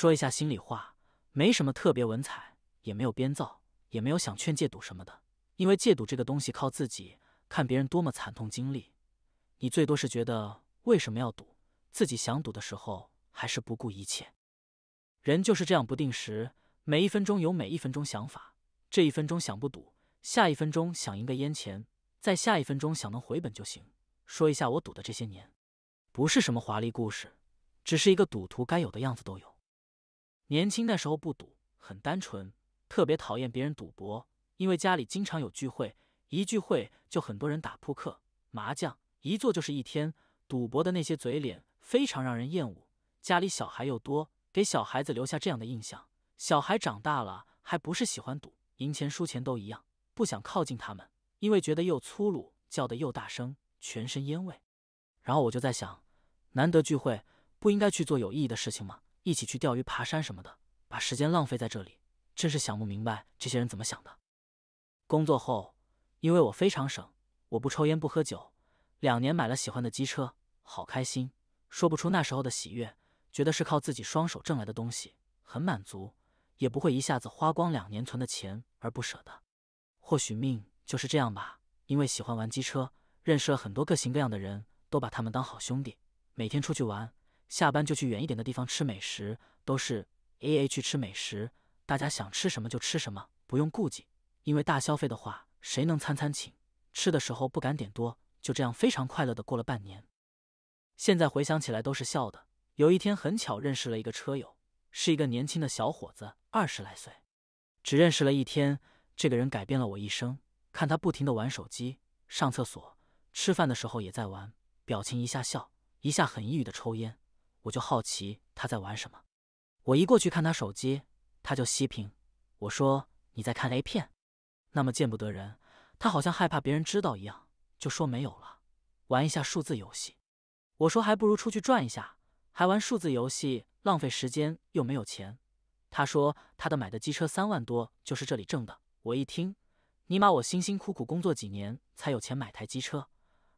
说一下心里话，没什么特别文采，也没有编造，也没有想劝戒赌什么的。因为戒赌这个东西靠自己，看别人多么惨痛经历，你最多是觉得为什么要赌，自己想赌的时候还是不顾一切。人就是这样不定时，每一分钟有每一分钟想法，这一分钟想不赌，下一分钟想赢个烟钱，再下一分钟想能回本就行。说一下我赌的这些年，不是什么华丽故事，只是一个赌徒该有的样子都有。年轻那时候不赌，很单纯，特别讨厌别人赌博。因为家里经常有聚会，一聚会就很多人打扑克、麻将，一坐就是一天。赌博的那些嘴脸非常让人厌恶。家里小孩又多，给小孩子留下这样的印象，小孩长大了还不是喜欢赌，赢钱输钱都一样。不想靠近他们，因为觉得又粗鲁，叫得又大声，全身烟味。然后我就在想，难得聚会，不应该去做有意义的事情吗？一起去钓鱼、爬山什么的，把时间浪费在这里，真是想不明白这些人怎么想的。工作后，因为我非常省，我不抽烟不喝酒，两年买了喜欢的机车，好开心，说不出那时候的喜悦，觉得是靠自己双手挣来的东西，很满足，也不会一下子花光两年存的钱而不舍得。或许命就是这样吧，因为喜欢玩机车，认识了很多各型各样的人，都把他们当好兄弟，每天出去玩。下班就去远一点的地方吃美食，都是 AA 去吃美食，大家想吃什么就吃什么，不用顾忌，因为大消费的话，谁能餐餐请？吃的时候不敢点多，就这样非常快乐的过了半年。现在回想起来都是笑的。有一天很巧认识了一个车友，是一个年轻的小伙子，二十来岁，只认识了一天，这个人改变了我一生。看他不停的玩手机、上厕所、吃饭的时候也在玩，表情一下笑，一下很抑郁的抽烟。我就好奇他在玩什么，我一过去看他手机，他就熄屏。我说你在看 A 片，那么见不得人，他好像害怕别人知道一样，就说没有了，玩一下数字游戏。我说还不如出去转一下，还玩数字游戏浪费时间又没有钱。他说他的买的机车三万多，就是这里挣的。我一听，尼玛，我辛辛苦苦工作几年才有钱买台机车，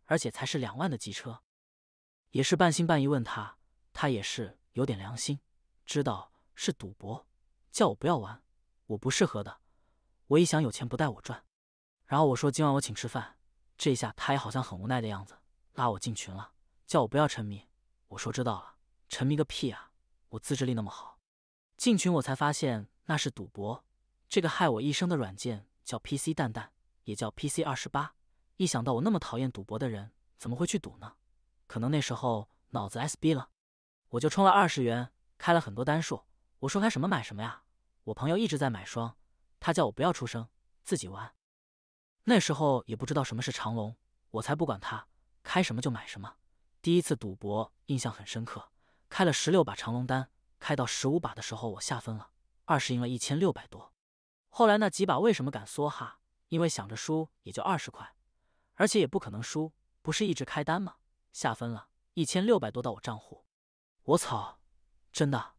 而且才是两万的机车，也是半信半疑问他。他也是有点良心，知道是赌博，叫我不要玩，我不适合的。我一想有钱不带我赚，然后我说今晚我请吃饭。这下他也好像很无奈的样子，拉我进群了，叫我不要沉迷。我说知道了，沉迷个屁啊！我自制力那么好。进群我才发现那是赌博，这个害我一生的软件叫 PC 蛋蛋，也叫 PC 二十八。一想到我那么讨厌赌博的人，怎么会去赌呢？可能那时候脑子 SB 了。我就充了二十元，开了很多单数。我说开什么买什么呀？我朋友一直在买双，他叫我不要出声，自己玩。那时候也不知道什么是长龙，我才不管他，开什么就买什么。第一次赌博印象很深刻，开了十六把长龙单，开到十五把的时候我下分了，二十赢了一千六百多。后来那几把为什么敢梭哈？因为想着输也就二十块，而且也不可能输，不是一直开单吗？下分了一千六百多到我账户。我操，真的，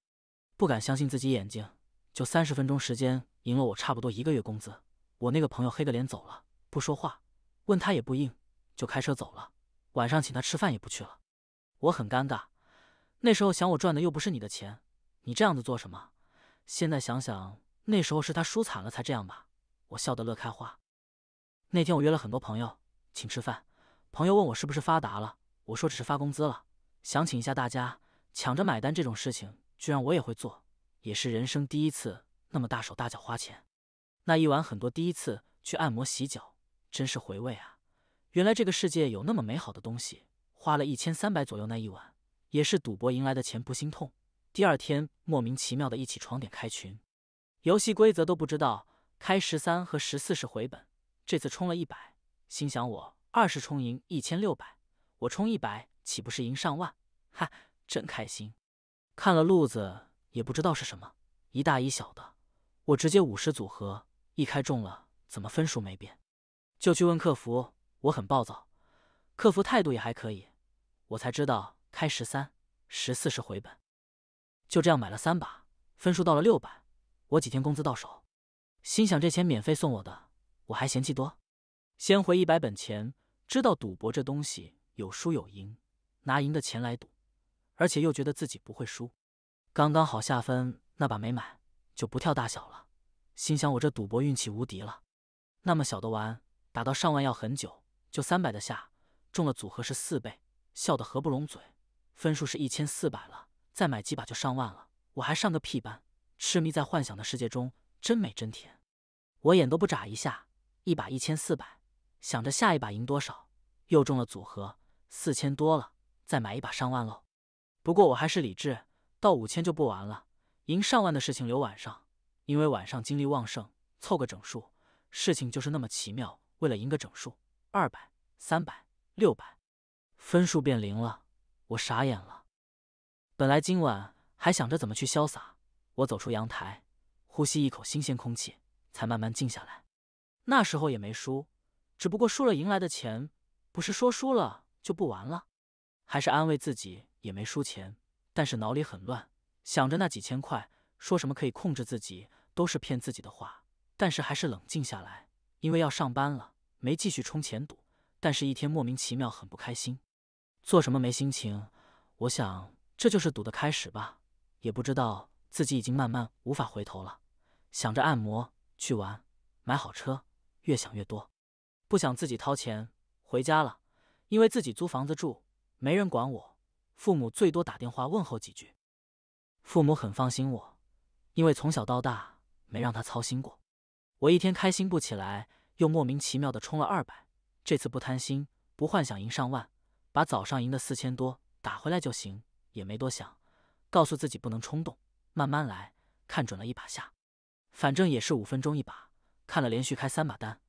不敢相信自己眼睛，就三十分钟时间赢了我差不多一个月工资。我那个朋友黑着脸走了，不说话，问他也不应，就开车走了。晚上请他吃饭也不去了，我很尴尬。那时候想我赚的又不是你的钱，你这样子做什么？现在想想，那时候是他输惨了才这样吧。我笑得乐开花。那天我约了很多朋友请吃饭，朋友问我是不是发达了，我说只是发工资了，想请一下大家。抢着买单这种事情，居然我也会做，也是人生第一次那么大手大脚花钱。那一晚很多第一次去按摩洗脚，真是回味啊！原来这个世界有那么美好的东西。花了一千三百左右那一晚，也是赌博赢来的钱不心痛。第二天莫名其妙的一起床点开群，游戏规则都不知道。开十三和十四是回本，这次充了一百，心想我二十充赢一千六百，我充一百岂不是赢上万？哈。真开心，看了路子也不知道是什么，一大一小的，我直接五十组合一开中了，怎么分数没变？就去问客服，我很暴躁，客服态度也还可以，我才知道开十三、十四是回本，就这样买了三把，分数到了六百，我几天工资到手，心想这钱免费送我的，我还嫌弃多，先回一百本钱，知道赌博这东西有输有赢，拿赢的钱来赌。而且又觉得自己不会输，刚刚好下分那把没买就不跳大小了，心想我这赌博运气无敌了。那么小的玩打到上万要很久，就三百的下中了组合是四倍，笑得合不拢嘴，分数是一千四百了，再买几把就上万了，我还上个屁班，痴迷在幻想的世界中，真美真甜，我眼都不眨一下，一把一千四百，想着下一把赢多少，又中了组合四千多了，再买一把上万喽。不过我还是理智，到五千就不玩了。赢上万的事情留晚上，因为晚上精力旺盛，凑个整数。事情就是那么奇妙。为了赢个整数，二百、三百、六百，分数变零了，我傻眼了。本来今晚还想着怎么去潇洒，我走出阳台，呼吸一口新鲜空气，才慢慢静下来。那时候也没输，只不过输了赢来的钱。不是说输了就不玩了，还是安慰自己。也没输钱，但是脑里很乱，想着那几千块，说什么可以控制自己都是骗自己的话，但是还是冷静下来，因为要上班了，没继续充钱赌。但是，一天莫名其妙很不开心，做什么没心情。我想，这就是赌的开始吧。也不知道自己已经慢慢无法回头了。想着按摩、去玩、买好车，越想越多，不想自己掏钱。回家了，因为自己租房子住，没人管我。父母最多打电话问候几句，父母很放心我，因为从小到大没让他操心过。我一天开心不起来，又莫名其妙的充了二百。这次不贪心，不幻想赢上万，把早上赢的四千多打回来就行，也没多想，告诉自己不能冲动，慢慢来。看准了一把下，反正也是五分钟一把，看了连续开三把单，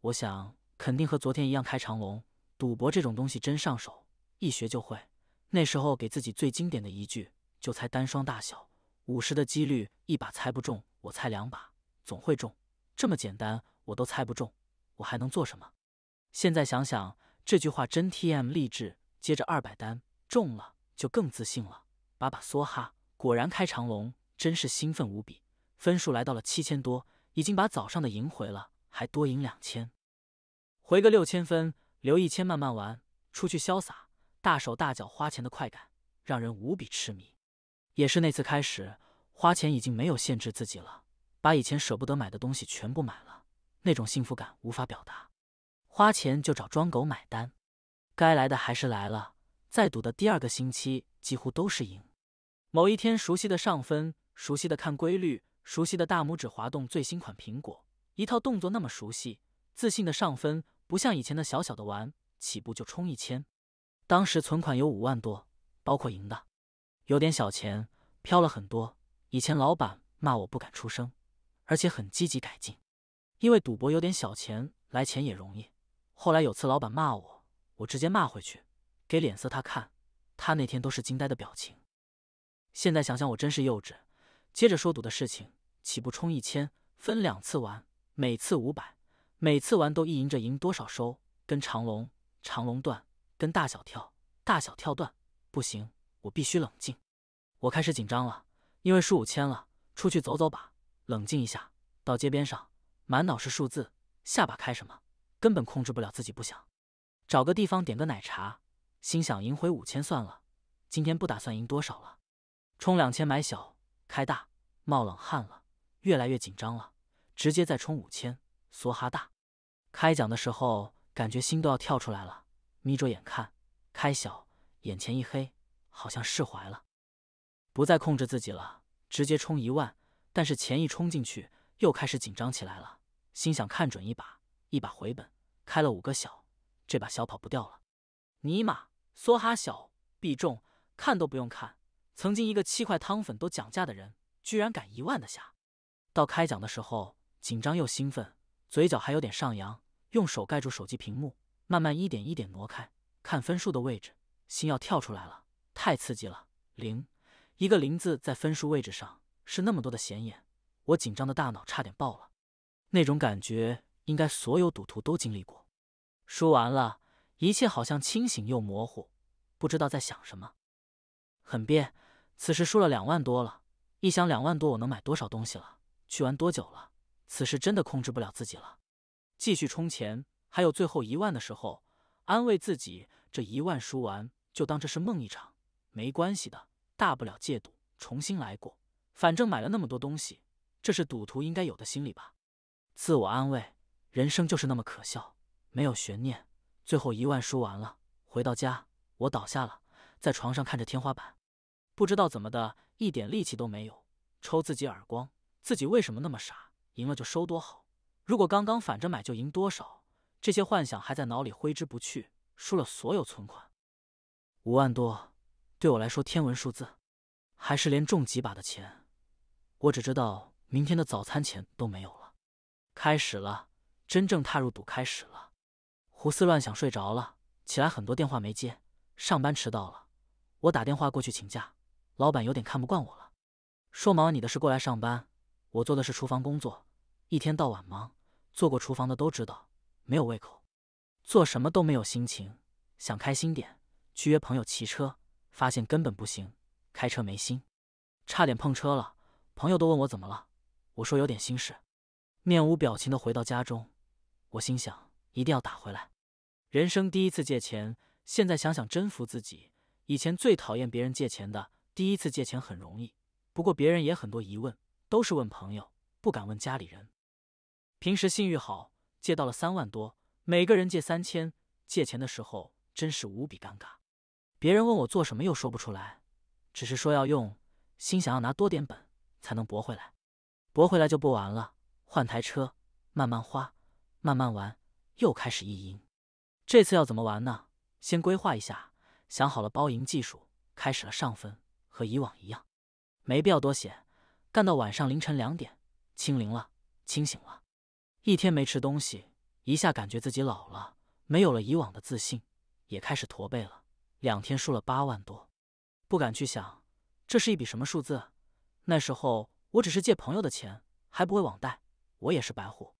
我想肯定和昨天一样开长龙。赌博这种东西真上手，一学就会。那时候给自己最经典的一句就猜单双大小五十的几率一把猜不中我猜两把总会中这么简单我都猜不中我还能做什么？现在想想这句话真 T M 励志。接着二百单中了就更自信了，把把梭哈果然开长龙真是兴奋无比，分数来到了七千多，已经把早上的赢回了，还多赢两千，回个六千分留一千慢慢玩，出去潇洒。大手大脚花钱的快感让人无比痴迷，也是那次开始花钱已经没有限制自己了，把以前舍不得买的东西全部买了，那种幸福感无法表达。花钱就找庄狗买单，该来的还是来了。在赌的第二个星期几乎都是赢。某一天熟悉的上分，熟悉的看规律，熟悉的大拇指滑动最新款苹果，一套动作那么熟悉，自信的上分不像以前的小小的玩，起步就冲一千。当时存款有五万多，包括赢的，有点小钱，飘了很多。以前老板骂我不敢出声，而且很积极改进，因为赌博有点小钱来钱也容易。后来有次老板骂我，我直接骂回去，给脸色他看，他那天都是惊呆的表情。现在想想我真是幼稚。接着说赌的事情，起步充一千，分两次玩，每次五百，每次玩都意赢着赢多少收，跟长龙，长龙断。跟大小跳，大小跳断，不行，我必须冷静。我开始紧张了，因为输五千了。出去走走吧，冷静一下。到街边上，满脑是数字，下巴开什么，根本控制不了自己，不想。找个地方点个奶茶，心想赢回五千算了。今天不打算赢多少了，充两千买小，开大，冒冷汗了，越来越紧张了。直接再充五千，梭哈大。开奖的时候，感觉心都要跳出来了。眯着眼看，开小，眼前一黑，好像释怀了，不再控制自己了，直接冲一万。但是钱一冲进去，又开始紧张起来了，心想看准一把，一把回本。开了五个小，这把小跑不掉了。尼玛，梭哈小必中，看都不用看。曾经一个七块汤粉都讲价的人，居然敢一万的下。到开奖的时候，紧张又兴奋，嘴角还有点上扬，用手盖住手机屏幕。慢慢一点一点挪开，看分数的位置，心要跳出来了，太刺激了。零，一个零字在分数位置上是那么多的显眼，我紧张的大脑差点爆了。那种感觉应该所有赌徒都经历过。输完了，一切好像清醒又模糊，不知道在想什么，很憋。此时输了两万多了，一想两万多我能买多少东西了，去玩多久了？此时真的控制不了自己了，继续充钱。还有最后一万的时候，安慰自己，这一万输完就当这是梦一场，没关系的，大不了戒赌重新来过，反正买了那么多东西，这是赌徒应该有的心理吧，自我安慰，人生就是那么可笑，没有悬念，最后一万输完了，回到家，我倒下了，在床上看着天花板，不知道怎么的，一点力气都没有，抽自己耳光，自己为什么那么傻？赢了就收多好，如果刚刚反着买就赢多少。这些幻想还在脑里挥之不去。输了所有存款，五万多，对我来说天文数字，还是连中几把的钱。我只知道明天的早餐钱都没有了。开始了，真正踏入赌，开始了。胡思乱想，睡着了。起来，很多电话没接，上班迟到了。我打电话过去请假，老板有点看不惯我了，说忙你的事过来上班。我做的是厨房工作，一天到晚忙，做过厨房的都知道。没有胃口，做什么都没有心情，想开心点，去约朋友骑车，发现根本不行，开车没心，差点碰车了，朋友都问我怎么了，我说有点心事，面无表情的回到家中，我心想一定要打回来，人生第一次借钱，现在想想真服自己，以前最讨厌别人借钱的，第一次借钱很容易，不过别人也很多疑问，都是问朋友，不敢问家里人，平时信誉好。借到了三万多，每个人借三千。借钱的时候真是无比尴尬，别人问我做什么又说不出来，只是说要用。心想要拿多点本才能博回来，博回来就不玩了，换台车，慢慢花，慢慢玩，又开始意淫。这次要怎么玩呢？先规划一下，想好了包赢技术，开始了上分，和以往一样，没必要多写，干到晚上凌晨两点，清零了，清醒了。一天没吃东西，一下感觉自己老了，没有了以往的自信，也开始驼背了。两天输了八万多，不敢去想，这是一笔什么数字。那时候我只是借朋友的钱，还不会网贷，我也是白虎。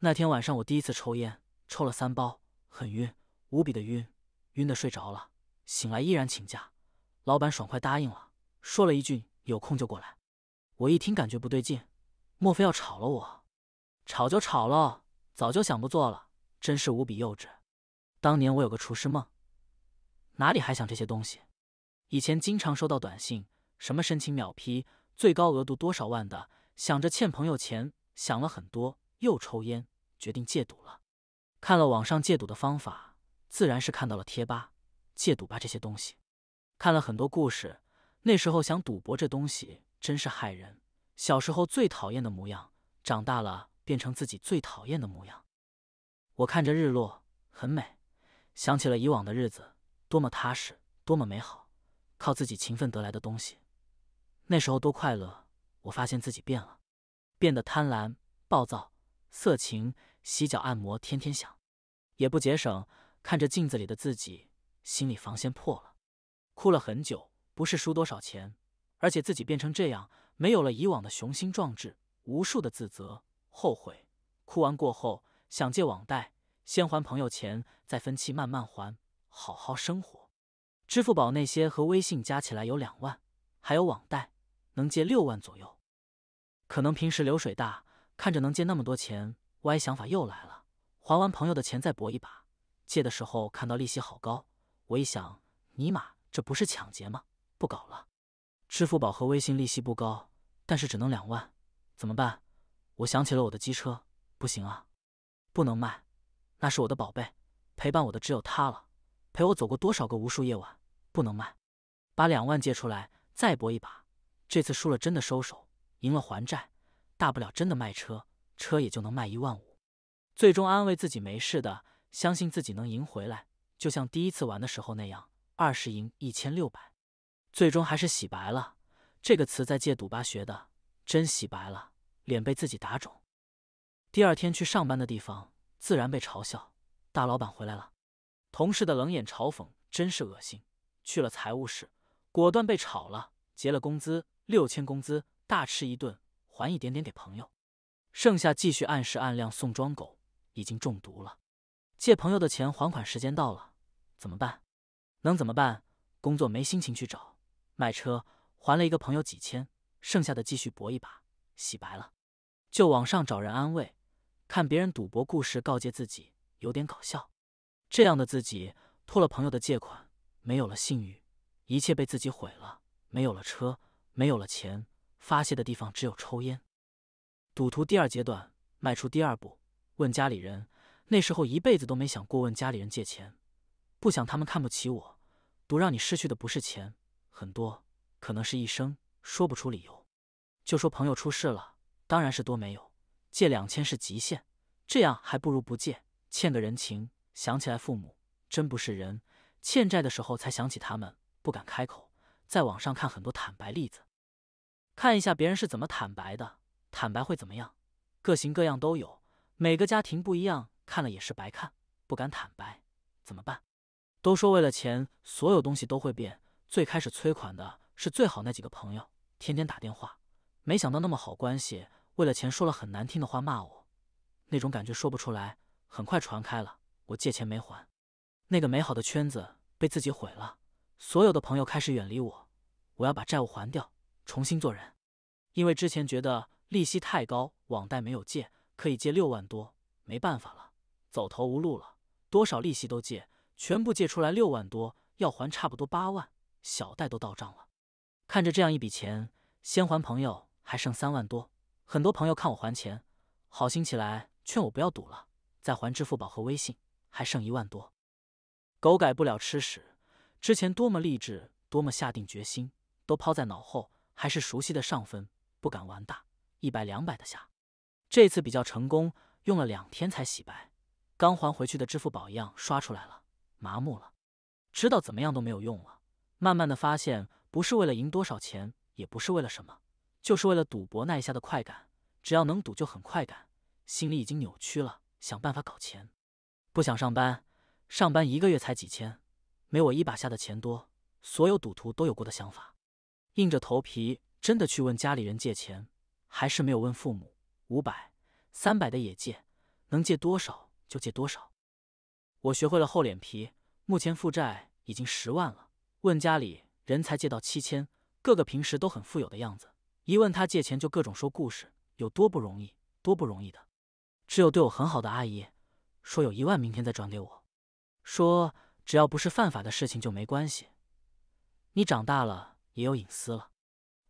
那天晚上我第一次抽烟，抽了三包，很晕，无比的晕，晕的睡着了。醒来依然请假，老板爽快答应了，说了一句“有空就过来”。我一听感觉不对劲，莫非要炒了我？吵就吵了，早就想不做了，真是无比幼稚。当年我有个厨师梦，哪里还想这些东西？以前经常收到短信，什么申请秒批，最高额度多少万的，想着欠朋友钱，想了很多，又抽烟，决定戒赌了。看了网上戒赌的方法，自然是看到了贴吧“戒赌吧”这些东西，看了很多故事。那时候想，赌博这东西真是害人。小时候最讨厌的模样，长大了。变成自己最讨厌的模样。我看着日落，很美，想起了以往的日子，多么踏实，多么美好，靠自己勤奋得来的东西。那时候多快乐！我发现自己变了，变得贪婪、暴躁、色情、洗脚按摩天天想，也不节省。看着镜子里的自己，心里防线破了，哭了很久。不是输多少钱，而且自己变成这样，没有了以往的雄心壮志，无数的自责。后悔，哭完过后想借网贷，先还朋友钱，再分期慢慢还，好好生活。支付宝那些和微信加起来有两万，还有网贷，能借六万左右。可能平时流水大，看着能借那么多钱，歪想法又来了，还完朋友的钱再搏一把。借的时候看到利息好高，我一想，尼玛这不是抢劫吗？不搞了。支付宝和微信利息不高，但是只能两万，怎么办？我想起了我的机车，不行啊，不能卖，那是我的宝贝，陪伴我的只有他了，陪我走过多少个无数夜晚，不能卖。把两万借出来再搏一把，这次输了真的收手，赢了还债，大不了真的卖车，车也就能卖一万五。最终安慰自己没事的，相信自己能赢回来，就像第一次玩的时候那样，二十赢一千六百，最终还是洗白了。这个词在戒赌吧学的，真洗白了。脸被自己打肿，第二天去上班的地方，自然被嘲笑。大老板回来了，同事的冷眼嘲讽真是恶心。去了财务室，果断被炒了，结了工资六千，工资大吃一顿，还一点点给朋友，剩下继续按时按量送装狗。已经中毒了，借朋友的钱还款时间到了，怎么办？能怎么办？工作没心情去找，卖车还了一个朋友几千，剩下的继续搏一把。洗白了，就网上找人安慰，看别人赌博故事告诫自己，有点搞笑。这样的自己拖了朋友的借款，没有了信誉，一切被自己毁了。没有了车，没有了钱，发泄的地方只有抽烟。赌徒第二阶段迈出第二步，问家里人。那时候一辈子都没想过问家里人借钱，不想他们看不起我。赌让你失去的不是钱，很多，可能是一生，说不出理由。就说朋友出事了，当然是多没有借两千是极限，这样还不如不借，欠个人情。想起来父母真不是人，欠债的时候才想起他们，不敢开口。在网上看很多坦白例子，看一下别人是怎么坦白的，坦白会怎么样？各型各样都有，每个家庭不一样，看了也是白看，不敢坦白，怎么办？都说为了钱，所有东西都会变。最开始催款的是最好那几个朋友，天天打电话。没想到那么好关系，为了钱说了很难听的话骂我，那种感觉说不出来。很快传开了，我借钱没还，那个美好的圈子被自己毁了。所有的朋友开始远离我。我要把债务还掉，重新做人。因为之前觉得利息太高，网贷没有借，可以借六万多。没办法了，走投无路了，多少利息都借，全部借出来六万多，要还差不多八万。小贷都到账了，看着这样一笔钱，先还朋友。还剩三万多，很多朋友看我还钱，好心起来劝我不要赌了，再还支付宝和微信，还剩一万多。狗改不了吃屎，之前多么励志，多么下定决心，都抛在脑后，还是熟悉的上分，不敢玩大，一百两百的下。这次比较成功，用了两天才洗白，刚还回去的支付宝一样刷出来了，麻木了，知道怎么样都没有用了。慢慢的发现，不是为了赢多少钱，也不是为了什么。就是为了赌博那一下的快感，只要能赌就很快感，心里已经扭曲了。想办法搞钱，不想上班，上班一个月才几千，没我一把下的钱多。所有赌徒都有过的想法，硬着头皮真的去问家里人借钱，还是没有问父母，五百、三百的也借，能借多少就借多少。我学会了厚脸皮，目前负债已经十万了，问家里人才借到七千，个个平时都很富有的样子。一问他借钱就各种说故事，有多不容易，多不容易的。只有对我很好的阿姨说有一万，明天再转给我。说只要不是犯法的事情就没关系。你长大了也有隐私了。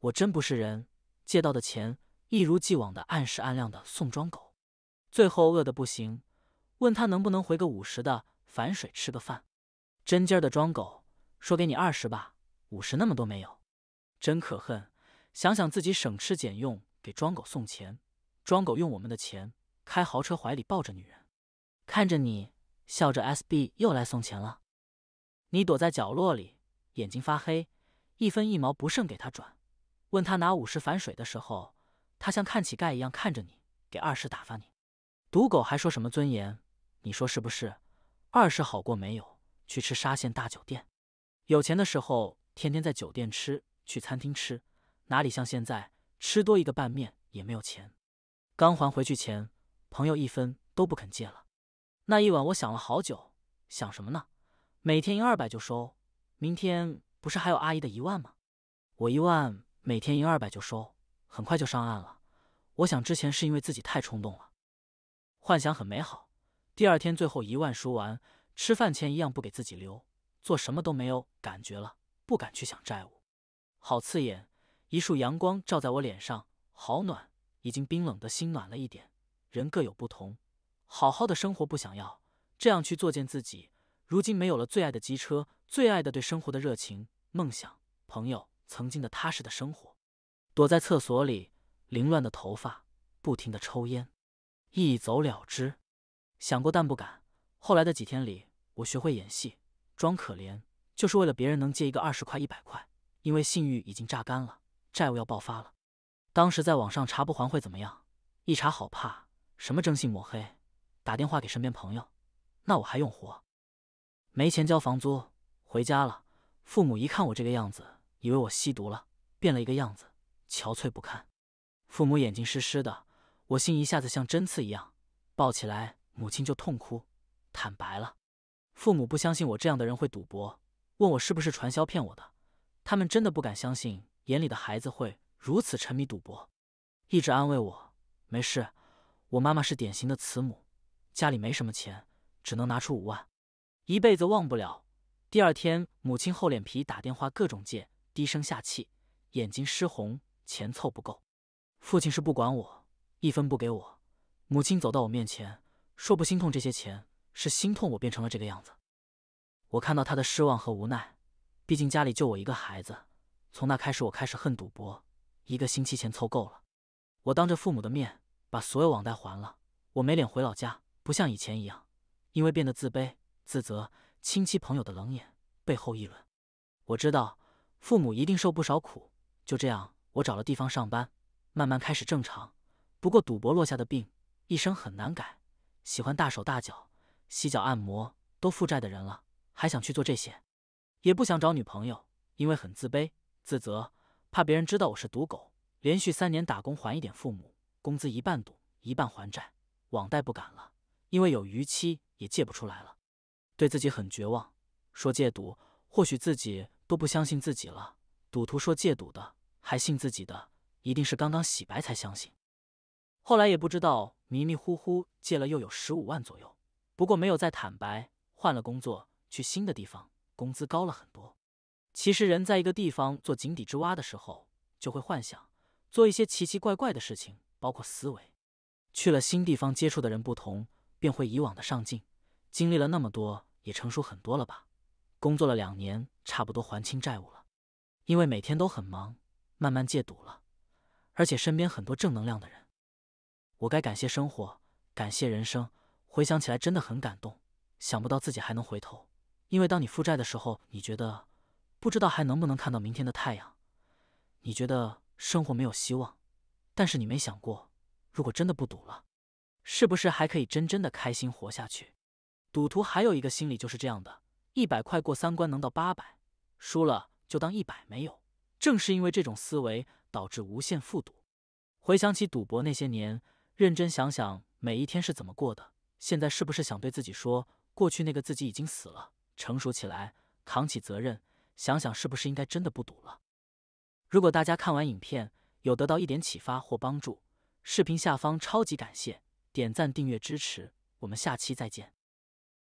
我真不是人，借到的钱一如既往的按时按量的送装狗。最后饿的不行，问他能不能回个五十的反水吃个饭。真劲儿的装狗，说给你二十吧，五十那么多没有。真可恨。想想自己省吃俭用给庄狗送钱，庄狗用我们的钱开豪车，怀里抱着女人，看着你笑着。SB 又来送钱了，你躲在角落里，眼睛发黑，一分一毛不剩给他转。问他拿五十反水的时候，他像看乞丐一样看着你，给二十打发你。赌狗还说什么尊严？你说是不是？二十好过没有？去吃沙县大酒店，有钱的时候天天在酒店吃，去餐厅吃。哪里像现在吃多一个拌面也没有钱，刚还回去钱，朋友一分都不肯借了。那一晚我想了好久，想什么呢？每天赢二百就收，明天不是还有阿姨的一万吗？我一万，每天赢二百就收，很快就上岸了。我想之前是因为自己太冲动了，幻想很美好。第二天最后一万输完，吃饭钱一样不给自己留，做什么都没有感觉了，不敢去想债务，好刺眼。一束阳光照在我脸上，好暖，已经冰冷的心暖了一点。人各有不同，好好的生活不想要，这样去作践自己。如今没有了最爱的机车，最爱的对生活的热情、梦想、朋友，曾经的踏实的生活。躲在厕所里，凌乱的头发，不停的抽烟，一走了之。想过但不敢。后来的几天里，我学会演戏，装可怜，就是为了别人能借一个二十块、一百块，因为信誉已经榨干了。债务要爆发了，当时在网上查不还会怎么样？一查好怕，什么征信抹黑，打电话给身边朋友，那我还用活？没钱交房租，回家了。父母一看我这个样子，以为我吸毒了，变了一个样子，憔悴不堪。父母眼睛湿湿的，我心一下子像针刺一样，抱起来母亲就痛哭，坦白了。父母不相信我这样的人会赌博，问我是不是传销骗我的，他们真的不敢相信。眼里的孩子会如此沉迷赌博，一直安慰我：“没事，我妈妈是典型的慈母，家里没什么钱，只能拿出五万，一辈子忘不了。”第二天，母亲厚脸皮打电话各种借，低声下气，眼睛湿红，钱凑不够。父亲是不管我，一分不给我。母亲走到我面前，说：“不心痛这些钱，是心痛我变成了这个样子。”我看到他的失望和无奈，毕竟家里就我一个孩子。从那开始，我开始恨赌博。一个星期钱凑够了，我当着父母的面把所有网贷还了。我没脸回老家，不像以前一样，因为变得自卑、自责，亲戚朋友的冷眼、背后议论。我知道父母一定受不少苦。就这样，我找了地方上班，慢慢开始正常。不过，赌博落下的病，一生很难改。喜欢大手大脚、洗脚按摩，都负债的人了，还想去做这些，也不想找女朋友，因为很自卑。自责，怕别人知道我是赌狗。连续三年打工还一点父母工资，一半赌，一半还债。网贷不敢了，因为有逾期也借不出来了。对自己很绝望，说戒赌，或许自己都不相信自己了。赌徒说戒赌的还信自己的，一定是刚刚洗白才相信。后来也不知道，迷迷糊糊借了又有十五万左右，不过没有再坦白，换了工作，去新的地方，工资高了很多。其实，人在一个地方做井底之蛙的时候，就会幻想做一些奇奇怪怪的事情，包括思维。去了新地方，接触的人不同，便会以往的上进。经历了那么多，也成熟很多了吧？工作了两年，差不多还清债务了。因为每天都很忙，慢慢戒赌了，而且身边很多正能量的人。我该感谢生活，感谢人生。回想起来，真的很感动。想不到自己还能回头，因为当你负债的时候，你觉得。不知道还能不能看到明天的太阳？你觉得生活没有希望，但是你没想过，如果真的不赌了，是不是还可以真真的开心活下去？赌徒还有一个心理就是这样的：一百块过三关能到八百，输了就当一百没有。正是因为这种思维，导致无限复赌。回想起赌博那些年，认真想想每一天是怎么过的，现在是不是想对自己说：过去那个自己已经死了，成熟起来，扛起责任。想想是不是应该真的不赌了？如果大家看完影片有得到一点启发或帮助，视频下方超级感谢点赞订阅支持，我们下期再见。